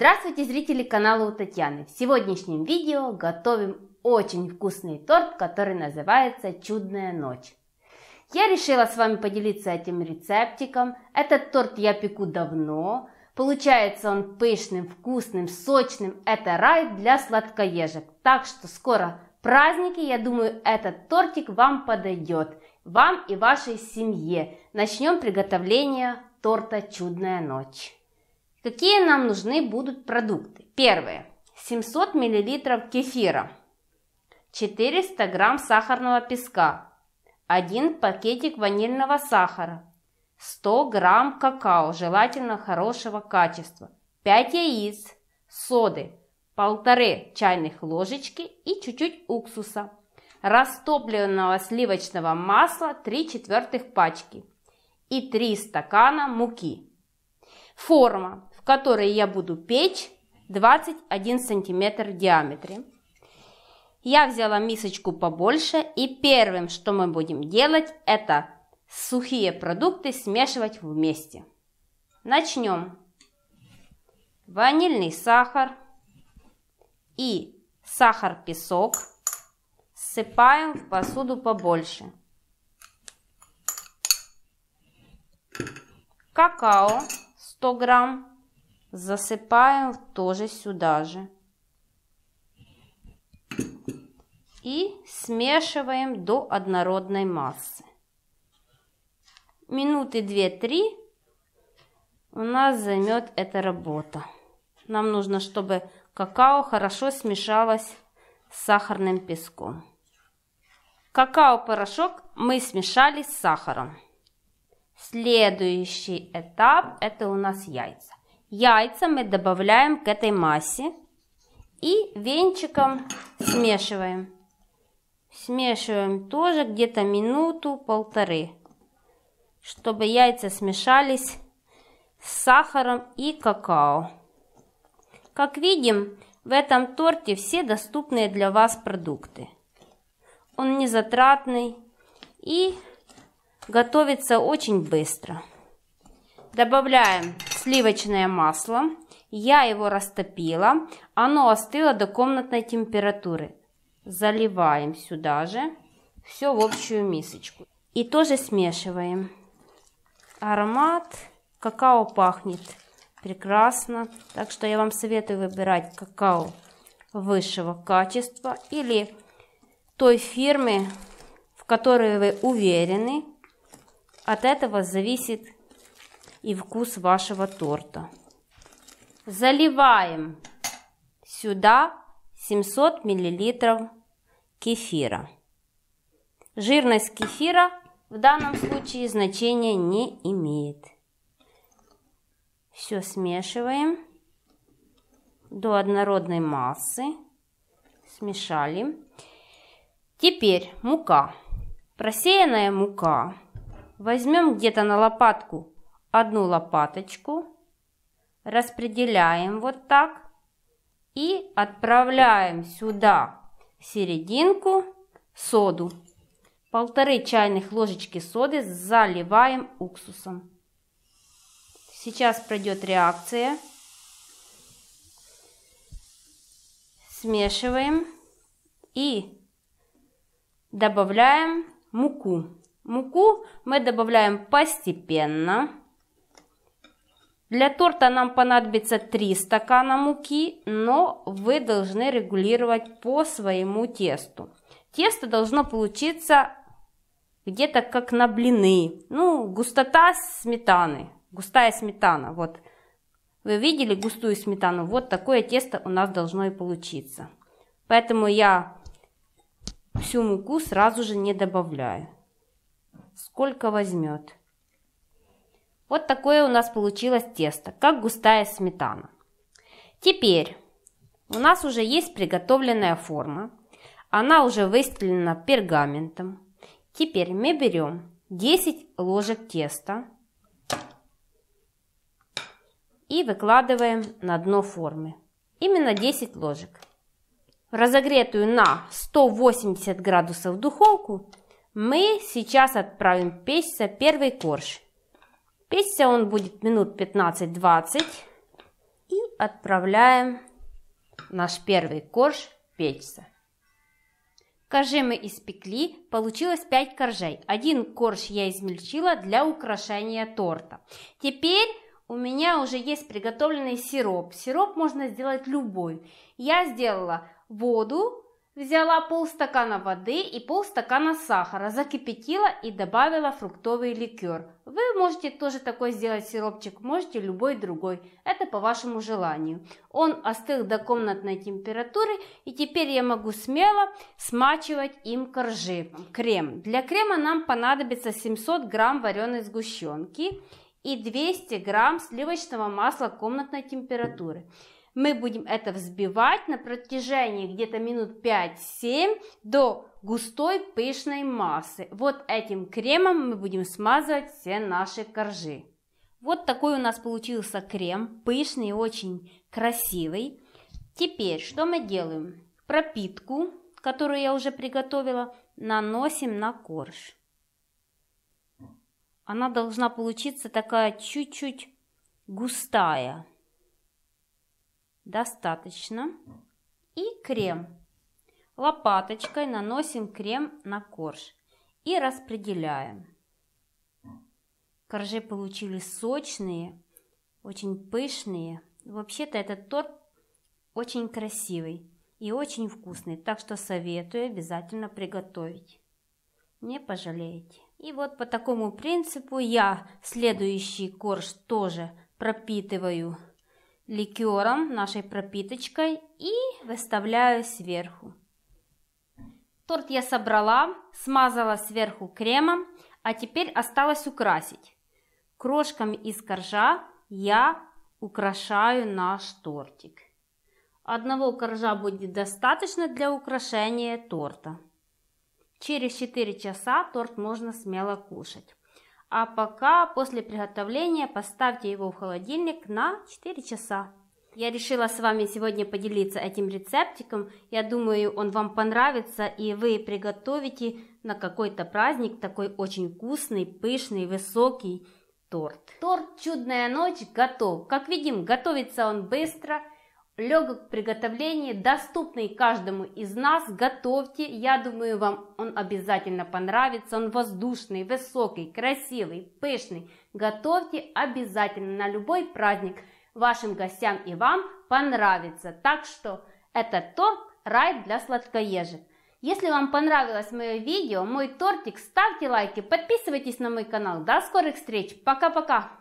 Здравствуйте, зрители канала у Татьяны! В сегодняшнем видео готовим очень вкусный торт, который называется «Чудная ночь». Я решила с вами поделиться этим рецептиком. Этот торт я пеку давно. Получается он пышным, вкусным, сочным. Это рай для сладкоежек. Так что скоро праздники, я думаю, этот тортик вам подойдет. Вам и вашей семье. Начнем приготовление торта «Чудная ночь». Какие нам нужны будут продукты? Первое. 700 мл кефира, 400 грамм сахарного песка, 1 пакетик ванильного сахара, 100 грамм какао, желательно хорошего качества, 5 яиц, соды, 1,5 чайных ложечки и чуть-чуть уксуса, растопленного сливочного масла 3 четвертых пачки и 3 стакана муки. Форма в которой я буду печь 21 сантиметр в диаметре. Я взяла мисочку побольше и первым, что мы будем делать, это сухие продукты смешивать вместе. Начнем. Ванильный сахар и сахар-песок сыпаем в посуду побольше. Какао 100 грамм засыпаем тоже сюда же. И смешиваем до однородной массы. Минуты 2-3 у нас займет эта работа. Нам нужно, чтобы какао хорошо смешалось с сахарным песком. Какао-порошок мы смешали с сахаром. Следующий этап это у нас яйца. Яйца мы добавляем к этой массе и венчиком смешиваем. Смешиваем тоже где-то минуту-полторы, чтобы яйца смешались с сахаром и какао. Как видим, в этом торте все доступные для вас продукты. Он не затратный и готовится очень быстро. Добавляем сливочное масло. Я его растопила. Оно остыло до комнатной температуры. Заливаем сюда же. Все в общую мисочку. И тоже смешиваем. Аромат какао пахнет прекрасно. Так что я вам советую выбирать какао высшего качества или той фирмы, в которой вы уверены. От этого зависит и вкус вашего торта. Заливаем сюда 700 мл кефира. Жирность кефира в данном случае значения не имеет. Все смешиваем до однородной массы. Смешали. Теперь мука. Просеянная мука. Возьмем где-то на лопатку одну лопаточку, распределяем вот так и отправляем сюда серединку соду. Полторы чайных ложечки соды заливаем уксусом. Сейчас пройдет реакция. Смешиваем и добавляем муку. Муку мы добавляем постепенно. Для торта нам понадобится 3 стакана муки, но вы должны регулировать по своему тесту. Тесто должно получиться где-то как на блины. Ну, густота сметаны, густая сметана, вот. Вы видели густую сметану? Вот такое тесто у нас должно и получиться. Поэтому я всю муку сразу же не добавляю. Сколько возьмет? Вот такое у нас получилось тесто, как густая сметана. Теперь у нас уже есть приготовленная форма. Она уже выстелена пергаментом. Теперь мы берем 10 ложек теста и выкладываем на дно формы. Именно 10 ложек. В разогретую на 180 градусов духовку мы сейчас отправим печься первый корж Печься он будет минут 15-20. И отправляем наш первый корж печься. Коржи мы испекли, получилось 5 коржей. Один корж я измельчила для украшения торта. Теперь у меня уже есть приготовленный сироп. Сироп можно сделать любой. Я сделала воду, Взяла полстакана воды и полстакана сахара, закипятила и добавила фруктовый ликер. Вы можете тоже такой сделать сиропчик, можете любой другой, это по вашему желанию. Он остыл до комнатной температуры и теперь я могу смело смачивать им коржи. Крем. Для крема нам понадобится 700 грамм вареной сгущенки и 200 грамм сливочного масла комнатной температуры. Мы будем это взбивать на протяжении где-то минут 5-7 до густой пышной массы. Вот этим кремом мы будем смазывать все наши коржи. Вот такой у нас получился крем, пышный, очень красивый. Теперь что мы делаем? Пропитку, которую я уже приготовила, наносим на корж. Она должна получиться такая чуть-чуть густая достаточно. И крем. Лопаточкой наносим крем на корж и распределяем. Коржи получились сочные, очень пышные. Вообще-то этот торт очень красивый и очень вкусный, так что советую обязательно приготовить. Не пожалеете. И вот по такому принципу я следующий корж тоже пропитываю ликером, нашей пропиточкой и выставляю сверху. Торт я собрала, смазала сверху кремом, а теперь осталось украсить. Крошками из коржа я украшаю наш тортик. Одного коржа будет достаточно для украшения торта. Через 4 часа торт можно смело кушать. А пока после приготовления поставьте его в холодильник на 4 часа. Я решила с вами сегодня поделиться этим рецептиком. Я думаю, он вам понравится и вы приготовите на какой-то праздник такой очень вкусный, пышный, высокий торт. Торт «Чудная ночь» готов. Как видим, готовится он быстро – легок в приготовлении, доступный каждому из нас. Готовьте, я думаю, вам он обязательно понравится. Он воздушный, высокий, красивый, пышный. Готовьте обязательно на любой праздник. Вашим гостям и вам понравится. Так что это торт рай для сладкоежек. Если вам понравилось мое видео, мой тортик, ставьте лайки, подписывайтесь на мой канал. До скорых встреч. Пока-пока.